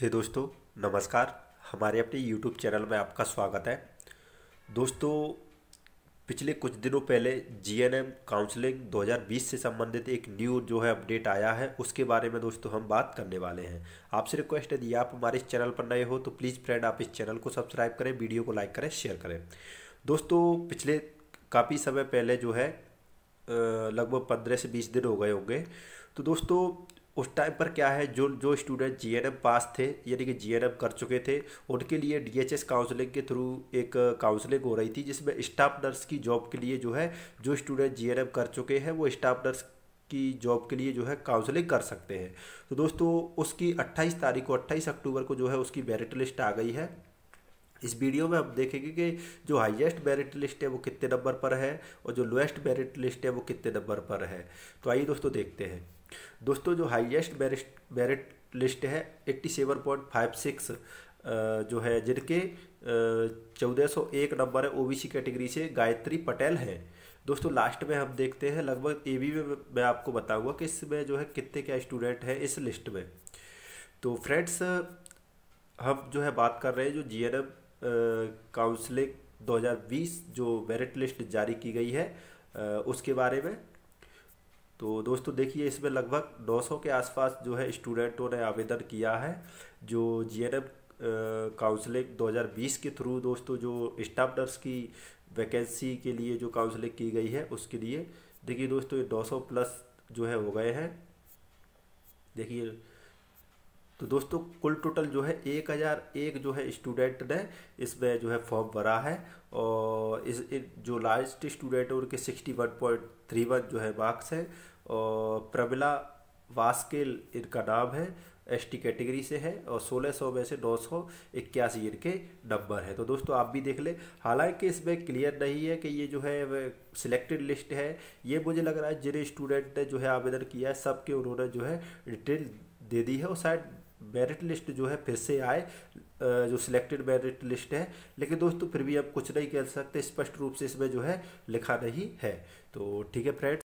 हे दोस्तों नमस्कार हमारे अपने यूट्यूब चैनल में आपका स्वागत है दोस्तों पिछले कुछ दिनों पहले एम काउंसलिंग 2020 से संबंधित एक न्यू जो है अपडेट आया है उसके बारे में दोस्तों हम बात करने वाले हैं आपसे रिक्वेस्ट है यदि आप हमारे इस चैनल पर नए हो तो प्लीज़ फ्रेंड आप इस चैनल को सब्सक्राइब करें वीडियो को लाइक करें शेयर करें दोस्तों पिछले काफ़ी समय पहले जो है लगभग पंद्रह से बीस दिन हो गए होंगे तो दोस्तों उस टाइम पर क्या है जो जो स्टूडेंट जी पास थे यानी कि जी कर चुके थे उनके लिए डी एच काउंसलिंग के थ्रू एक काउंसलिंग uh, हो रही थी जिसमें स्टाफ नर्स की जॉब के लिए जो है जो स्टूडेंट जी कर चुके हैं वो स्टाफ नर्स की जॉब के लिए जो है काउंसलिंग कर सकते हैं तो दोस्तों उसकी 28 तारीख को 28 अक्टूबर को जो है उसकी मेरिट लिस्ट आ गई है इस वीडियो में हम देखेंगे कि जो हाईएस्ट मेरिट लिस्ट है वो कितने नंबर पर है और जो लोएस्ट मेरिट लिस्ट है वो कितने नंबर पर है तो आइए दोस्तों देखते हैं दोस्तों जो हाईएस्ट बैरिस्ट बैरिट लिस्ट है eighty seven point five six जो है जिनके चौदह सौ एक नंबर है ओबीसी कैटेगरी से गायत्री पटेल है दोस्तों लास्ट में हम देखते हैं लगभग ए बी में मैं आपको बताऊंगा कि इसमें जो है कितने क्या स्टूडेंट हैं इस लिस्ट में तो फ्रेंड्स हम जो है बात कर रहे हैं जो जी एन एम काउंसलिंग बीस जो मेरिट लिस्ट जारी की गई है उसके बारे में तो दोस्तों देखिए इसमें लगभग 900 के आसपास जो है स्टूडेंटों ने आवेदन किया है जो जी एन काउंसलिंग 2020 के थ्रू दोस्तों जो स्टाफ नर्स की वैकेंसी के लिए जो काउंसलिंग की गई है उसके लिए देखिए दोस्तों ये 900 प्लस जो है हो गए हैं देखिए तो दोस्तों कुल टोटल जो है एक हज़ार एक जो है स्टूडेंट ने इसमें जो है फॉर्म भरा है और इस जो लास्ट स्टूडेंट है उनके sixty one point three one जो है मार्क्स है और प्रमिला वास्केल इनका नाम है एस टी कैटेगरी से है और सोलह सौ में से नौ सौ इक्यासी इनके नंबर है तो दोस्तों आप भी देख लें हालांकि इसमें क्लियर नहीं है कि ये जो है सिलेक्टेड लिस्ट है ये मुझे लग रहा है जिन स्टूडेंट ने जो है आवेदन किया है सबके उन्होंने जो है डिटेल दे दी है और शायद मेरिट लिस्ट जो है फिर से आए जो सिलेक्टेड मेरिट लिस्ट है लेकिन दोस्तों फिर भी आप कुछ नहीं कह सकते स्पष्ट रूप से इसमें जो है लिखा नहीं है तो ठीक है फ्रेंड